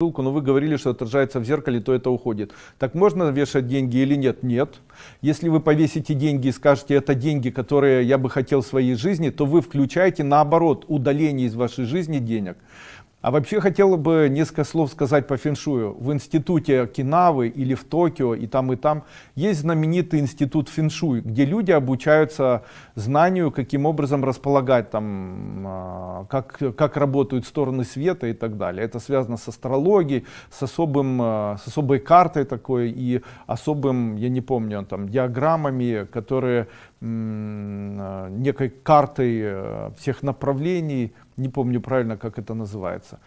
ссылку, но вы говорили, что отражается в зеркале, то это уходит. Так можно вешать деньги или нет? Нет. Если вы повесите деньги и скажете, это деньги, которые я бы хотел в своей жизни, то вы включаете наоборот удаление из вашей жизни денег. А вообще хотела бы несколько слов сказать по фэншую. В институте Кинавы или в Токио и там и там есть знаменитый институт фэншуй, где люди обучаются знанию, каким образом располагать там, а, как, как работают стороны света и так далее. Это связано с астрологией, с, особым, а, с особой картой такой и особым, я не помню, там диаграммами, которые некой картой э, всех направлений, не помню правильно, как это называется.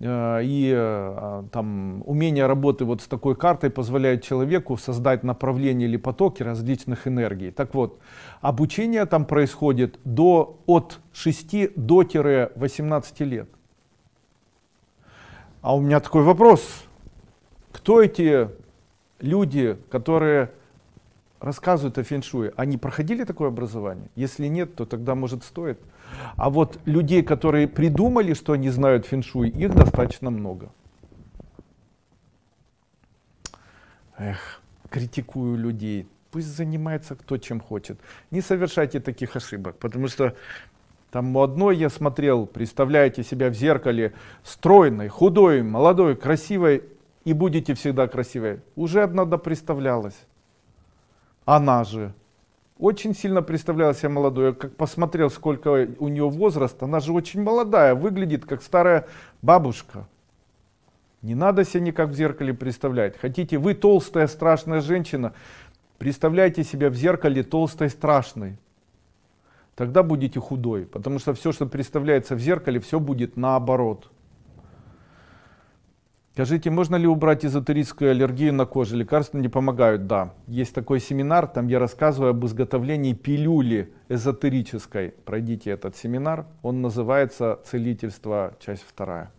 Э, и э, там, умение работы вот с такой картой позволяет человеку создать направление или потоки различных энергий. Так вот, обучение там происходит до, от 6 до 18 лет. А у меня такой вопрос. Кто эти люди, которые рассказывают о фэншуе, они проходили такое образование? Если нет, то тогда, может, стоит. А вот людей, которые придумали, что они знают фэншуй, их достаточно много. Эх, критикую людей. Пусть занимается кто чем хочет. Не совершайте таких ошибок, потому что там у одной я смотрел, представляете себя в зеркале стройной, худой, молодой, красивой, и будете всегда красивой. Уже одна представлялась она же очень сильно представляла себя молодой. Я как посмотрел, сколько у нее возраст, она же очень молодая, выглядит как старая бабушка. Не надо себя никак в зеркале представлять. Хотите, вы толстая, страшная женщина, представляйте себя в зеркале толстой, страшной. Тогда будете худой, потому что все, что представляется в зеркале, все будет наоборот. Скажите, можно ли убрать эзотерическую аллергию на коже? Лекарства не помогают, да. Есть такой семинар, там я рассказываю об изготовлении пилюли эзотерической. Пройдите этот семинар, он называется «Целительство. Часть вторая».